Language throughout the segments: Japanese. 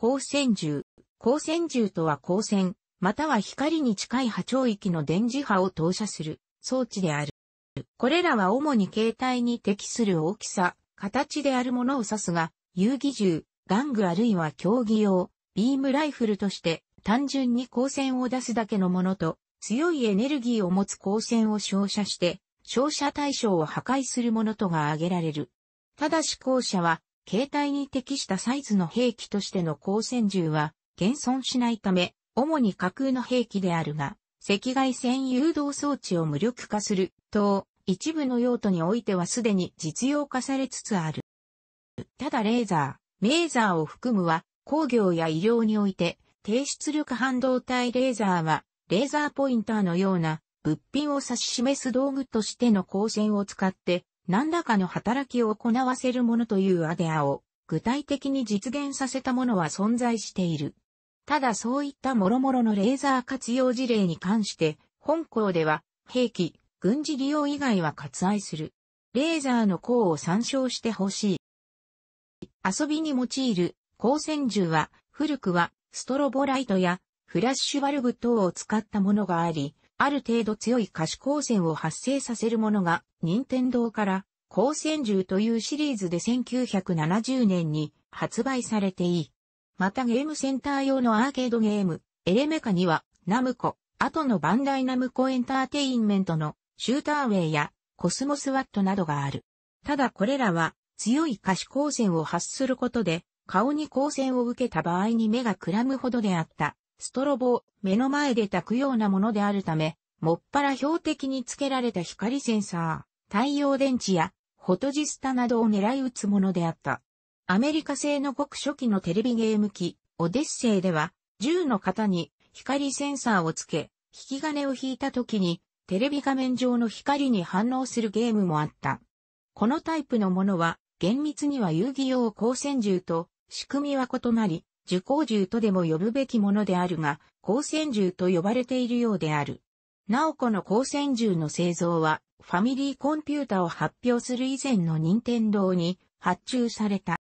光線銃。光線銃とは光線、または光に近い波長域の電磁波を投射する装置である。これらは主に携帯に適する大きさ、形であるものを指すが、遊戯銃、玩具あるいは競技用、ビームライフルとして単純に光線を出すだけのものと、強いエネルギーを持つ光線を照射して、照射対象を破壊するものとが挙げられる。ただし後者は携帯に適したサイズの兵器としての光線銃は現存しないため、主に架空の兵器であるが、赤外線誘導装置を無力化すると、一部の用途においてはすでに実用化されつつある。ただレーザー、メーザーを含むは、工業や医療において、低出力半導体レーザーは、レーザーポインターのような物品を指し示す道具としての光線を使って何らかの働きを行わせるものというアデアを具体的に実現させたものは存在している。ただそういった諸々のレーザー活用事例に関して、本校では兵器、軍事利用以外は割愛する。レーザーの項を参照してほしい。遊びに用いる光線銃は古くはストロボライトやフラッシュバルブ等を使ったものがあり、ある程度強い可視光線を発生させるものが、任天堂から、光線銃というシリーズで1970年に発売されていい。またゲームセンター用のアーケードゲーム、エレメカには、ナムコ、後のバンダイナムコエンターテインメントの、シューターウェイや、コスモスワットなどがある。ただこれらは、強い可視光線を発することで、顔に光線を受けた場合に目がくらむほどであった。ストロボを目の前で炊くようなものであるため、もっぱら標的につけられた光センサー、太陽電池やフォトジスタなどを狙い撃つものであった。アメリカ製の極初期のテレビゲーム機、オデッセイでは、銃の型に光センサーをつけ、引き金を引いた時に、テレビ画面上の光に反応するゲームもあった。このタイプのものは、厳密には遊戯用光線銃と仕組みは異なり、受光獣とでも呼ぶべきものであるが、光線銃と呼ばれているようである。なおこの光線銃の製造は、ファミリーコンピュータを発表する以前の任天堂に発注された。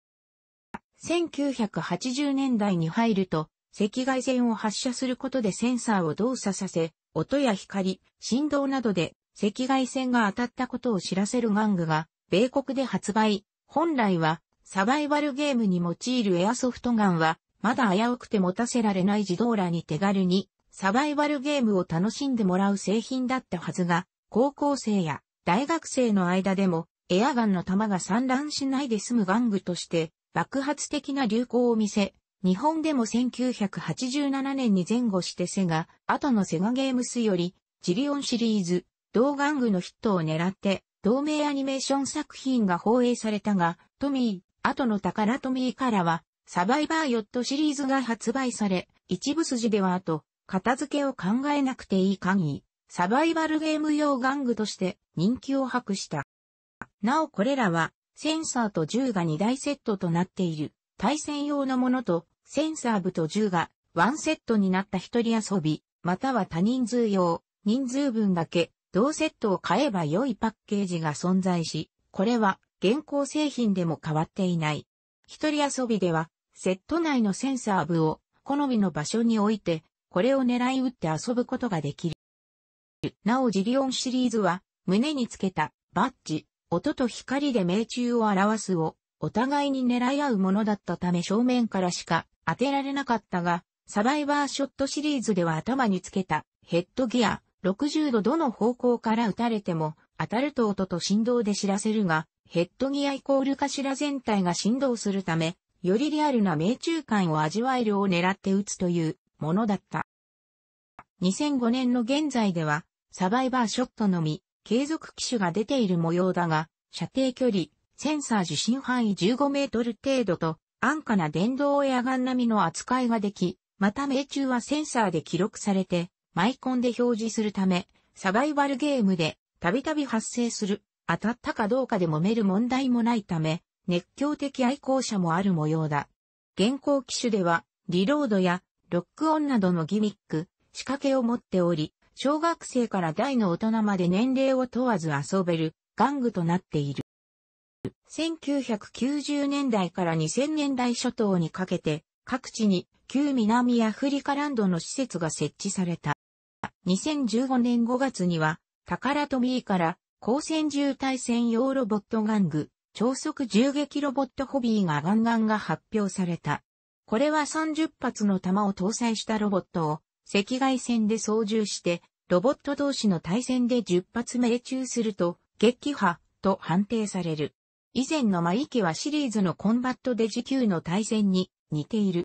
1980年代に入ると、赤外線を発射することでセンサーを動作させ、音や光、振動などで赤外線が当たったことを知らせる玩具が、米国で発売。本来は、サバイバルゲームに用いるエアソフトガンは、まだ危うくて持たせられない児童らに手軽にサバイバルゲームを楽しんでもらう製品だったはずが、高校生や大学生の間でもエアガンの弾が散乱しないで済む玩具として爆発的な流行を見せ、日本でも1987年に前後してセガ、後のセガゲームスより、ジリオンシリーズ、同玩具のヒットを狙って、同名アニメーション作品が放映されたが、トミー、後の宝トミーからは、サバイバーヨットシリーズが発売され、一部筋では後、片付けを考えなくていい限り、サバイバルゲーム用玩具として人気を博した。なおこれらは、センサーと銃が2大セットとなっている、対戦用のものと、センサー部と銃が1セットになった一人遊び、または多人数用、人数分だけ、同セットを買えば良いパッケージが存在し、これは現行製品でも変わっていない。一人遊びではセット内のセンサー部を好みの場所に置いて、これを狙い撃って遊ぶことができる。なおジリオンシリーズは、胸につけたバッジ、音と光で命中を表すを、お互いに狙い合うものだったため正面からしか当てられなかったが、サバイバーショットシリーズでは頭につけたヘッドギア、60度どの方向から撃たれても、当たると音と振動で知らせるが、ヘッドギアイコール頭全体が振動するため、よりリアルな命中感を味わえるを狙って撃つというものだった。2005年の現在では、サバイバーショットのみ、継続機種が出ている模様だが、射程距離、センサー受信範囲15メートル程度と、安価な電動エアガン並みの扱いができ、また命中はセンサーで記録されて、マイコンで表示するため、サバイバルゲームでたびたび発生する、当たったかどうかで揉める問題もないため、熱狂的愛好者もある模様だ。現行機種では、リロードやロックオンなどのギミック、仕掛けを持っており、小学生から大の大人まで年齢を問わず遊べる玩具となっている。1990年代から2000年代初頭にかけて、各地に旧南アフリカランドの施設が設置された。2015年5月には、タカラトミーから、光線渋滞専用ロボット玩具、超速銃撃ロボットホビーがガンガンが発表された。これは30発の弾を搭載したロボットを赤外線で操縦して、ロボット同士の対戦で10発命中すると、撃破と判定される。以前のマイキはシリーズのコンバットデジ級の対戦に似ている。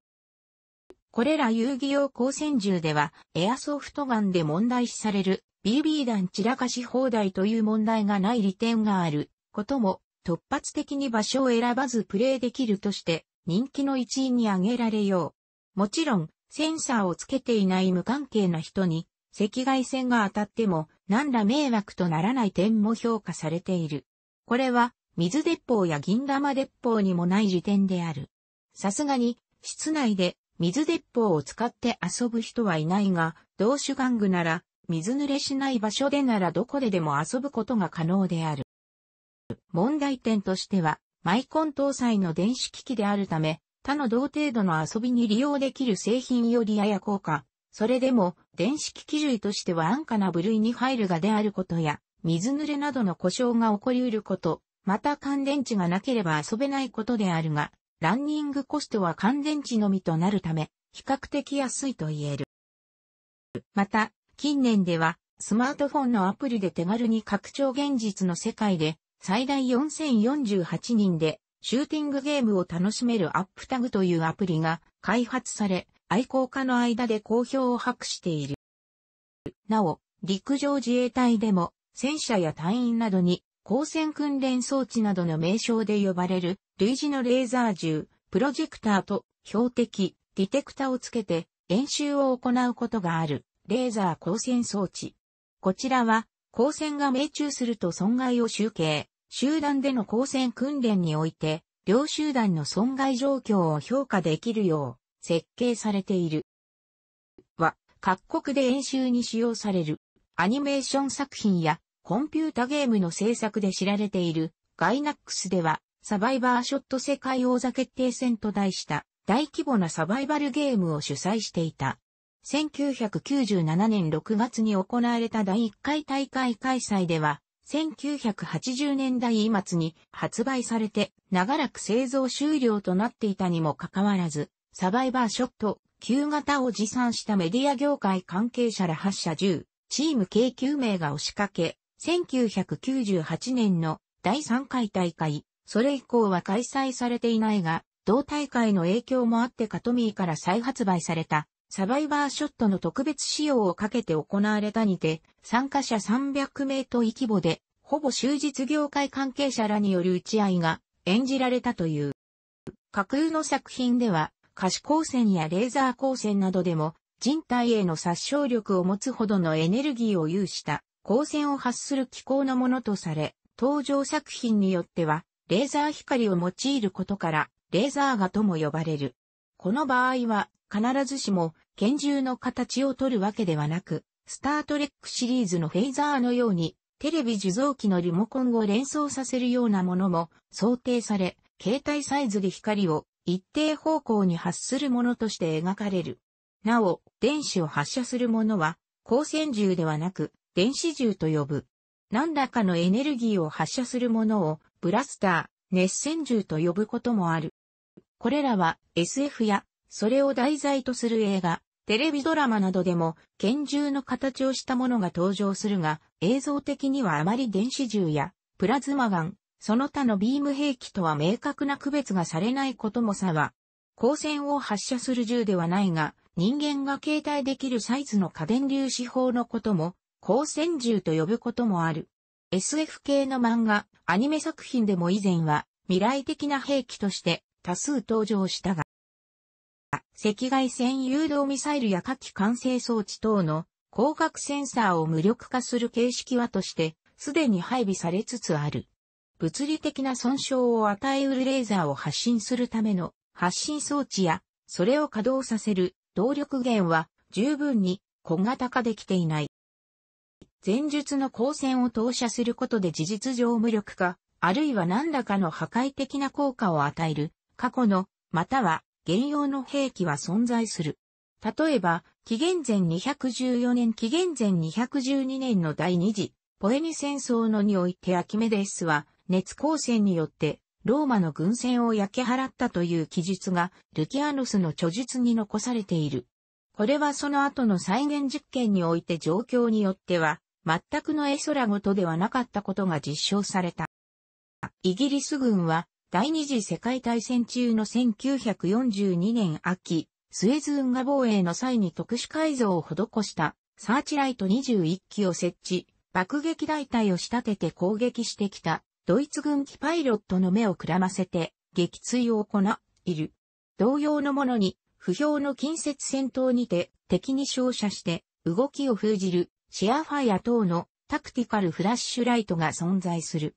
これら遊戯用光線銃では、エアソフトガンで問題視される BB 弾散らかし放題という問題がない利点があることも突発的に場所を選ばずプレイできるとして人気の一位に挙げられよう。もちろん、センサーをつけていない無関係な人に赤外線が当たっても何ら迷惑とならない点も評価されている。これは水鉄砲や銀玉鉄砲にもない時点である。さすがに室内で水鉄砲を使って遊ぶ人はいないが、同種玩具なら水濡れしない場所でならどこででも遊ぶことが可能である。問題点としては、マイコン搭載の電子機器であるため、他の同程度の遊びに利用できる製品よりやや高価。それでも、電子機器類としては安価な部類に入るがであることや、水濡れなどの故障が起こり得ること、また乾電池がなければ遊べないことであるが、ランニングコストは乾電池のみとなるため、比較的安いと言える。また、近年では、スマートフォンのアプリで手軽に拡張現実の世界で最大4048人で、シューティングゲームを楽しめるアップタグというアプリが開発され、愛好家の間で好評を博している。なお、陸上自衛隊でも、戦車や隊員などに、光線訓練装置などの名称で呼ばれる、類似のレーザー銃、プロジェクターと標的、ディテクタをつけて演習を行うことがある、レーザー光線装置。こちらは、光線が命中すると損害を集計、集団での交戦訓練において、両集団の損害状況を評価できるよう設計されている。は、各国で演習に使用される、アニメーション作品やコンピュータゲームの制作で知られている、ガイナックスでは、サバイバーショット世界王座決定戦と題した大規模なサバイバルゲームを主催していた。1997年6月に行われた第1回大会開催では、1980年代末に発売されて長らく製造終了となっていたにもかかわらず、サバイバーショット、旧型を持参したメディア業界関係者ら8社10、チーム計9名が押しかけ、1998年の第3回大会、それ以降は開催されていないが、同大会の影響もあってカトミーから再発売されたサバイバーショットの特別仕様をかけて行われたにて、参加者300名と規模で、ほぼ終日業界関係者らによる打ち合いが演じられたという。架空の作品では、可視光線やレーザー光線などでも、人体への殺傷力を持つほどのエネルギーを有した光線を発する機構のものとされ、登場作品によっては、レーザー光を用いることから、レーザー画とも呼ばれる。この場合は、必ずしも拳銃の形を取るわけではなく、スタートレックシリーズのフェイザーのように、テレビ受像機のリモコンを連想させるようなものも想定され、携帯サイズで光を一定方向に発するものとして描かれる。なお、電子を発射するものは、光線銃ではなく、電子銃と呼ぶ。何らかのエネルギーを発射するものを、ブラスター、熱線銃と呼ぶこともある。これらは SF やそれを題材とする映画、テレビドラマなどでも拳銃の形をしたものが登場するが、映像的にはあまり電子銃やプラズマガン、その他のビーム兵器とは明確な区別がされないこともさは、光線を発射する銃ではないが、人間が携帯できるサイズの家電粒子法のことも、光線銃と呼ぶこともある。SF 系の漫画、アニメ作品でも以前は未来的な兵器として多数登場したが、赤外線誘導ミサイルや火器管制装置等の光学センサーを無力化する形式はとして、すでに配備されつつある。物理的な損傷を与えうるレーザーを発信するための発信装置や、それを稼働させる動力源は十分に小型化できていない。前述の光線を投射することで事実上無力化、あるいは何らかの破壊的な効果を与える、過去の、または現用の兵器は存在する。例えば、紀元前214年紀元前212年の第二次、ポエニ戦争のにおいてアキメデスは、熱光線によって、ローマの軍船を焼け払ったという記述が、ルキアノスの著述に残されている。これはその後の再現実験において状況によっては、全くの絵空ごとではなかったことが実証された。イギリス軍は第二次世界大戦中の1942年秋、スエズ運河防衛の際に特殊改造を施したサーチライト21機を設置、爆撃大隊を仕立てて攻撃してきたドイツ軍機パイロットの目をくらませて撃墜を行いる。同様のものに不評の近接戦闘にて敵に照射して動きを封じるシェアファイア等のタクティカルフラッシュライトが存在する。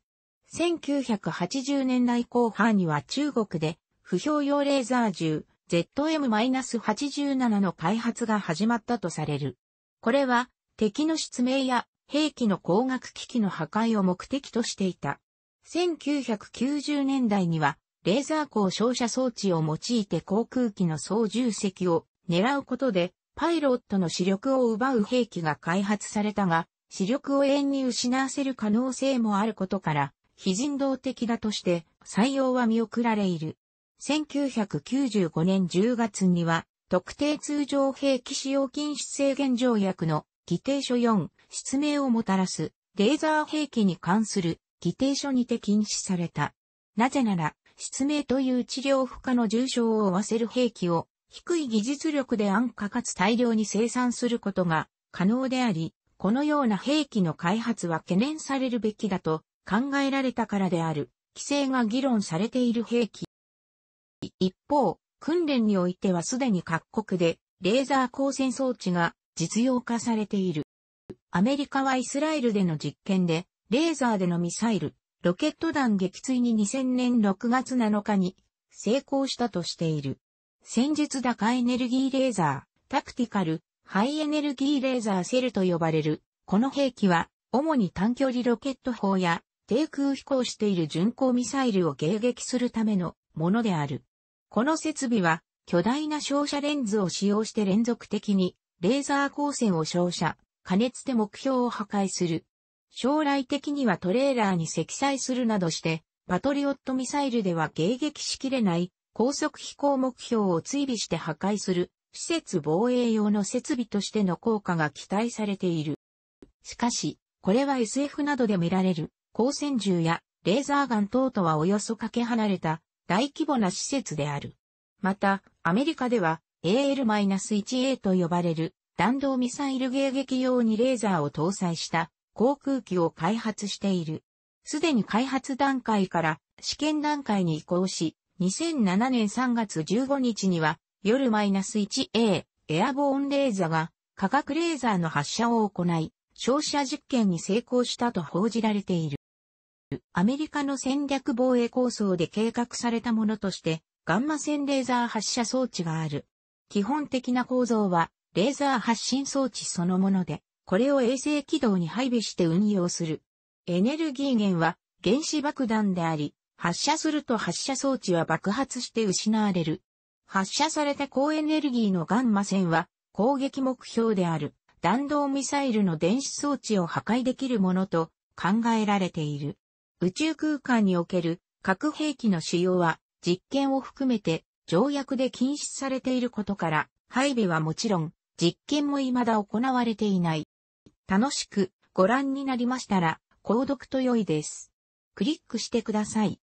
1980年代後半には中国で不評用レーザー銃 ZM-87 の開発が始まったとされる。これは敵の失明や兵器の光学機器の破壊を目的としていた。1990年代にはレーザー光照射装置を用いて航空機の操縦席を狙うことでパイロットの視力を奪う兵器が開発されたが視力を永遠に失わせる可能性もあることから非人道的だとして採用は見送られいる。1995年10月には、特定通常兵器使用禁止制限条約の議定書4、失明をもたらすレーザー兵器に関する議定書にて禁止された。なぜなら、失明という治療不可の重傷を負わせる兵器を低い技術力で安価かつ大量に生産することが可能であり、このような兵器の開発は懸念されるべきだと考えられたからである、規制が議論されている兵器。一方、訓練においてはすでに各国で、レーザー光線装置が実用化されている。アメリカはイスラエルでの実験で、レーザーでのミサイル、ロケット弾撃墜に2000年6月7日に成功したとしている。戦術高エネルギーレーザー、タクティカル、ハイエネルギーレーザーセルと呼ばれる、この兵器は、主に短距離ロケット砲や低空飛行している巡航ミサイルを迎撃するためのものである。この設備は巨大な照射レンズを使用して連続的にレーザー光線を照射、加熱で目標を破壊する。将来的にはトレーラーに積載するなどして、パトリオットミサイルでは迎撃しきれない高速飛行目標を追尾して破壊する施設防衛用の設備としての効果が期待されている。しかし、これは SF などで見られる光線銃やレーザーガン等とはおよそかけ離れた大規模な施設である。また、アメリカでは AL-1A と呼ばれる弾道ミサイル迎撃用にレーザーを搭載した航空機を開発している。すでに開発段階から試験段階に移行し、2007年3月15日には夜 -1A エアボーンレーザが化学レーザーの発射を行い、照射実験に成功したと報じられている。アメリカの戦略防衛構想で計画されたものとして、ガンマ線レーザー発射装置がある。基本的な構造は、レーザー発信装置そのもので、これを衛星軌道に配備して運用する。エネルギー源は原子爆弾であり、発射すると発射装置は爆発して失われる。発射された高エネルギーのガンマ線は攻撃目標である弾道ミサイルの電子装置を破壊できるものと考えられている。宇宙空間における核兵器の使用は実験を含めて条約で禁止されていることから、配備はもちろん実験も未だ行われていない。楽しくご覧になりましたら、購読と良いです。クリックしてください。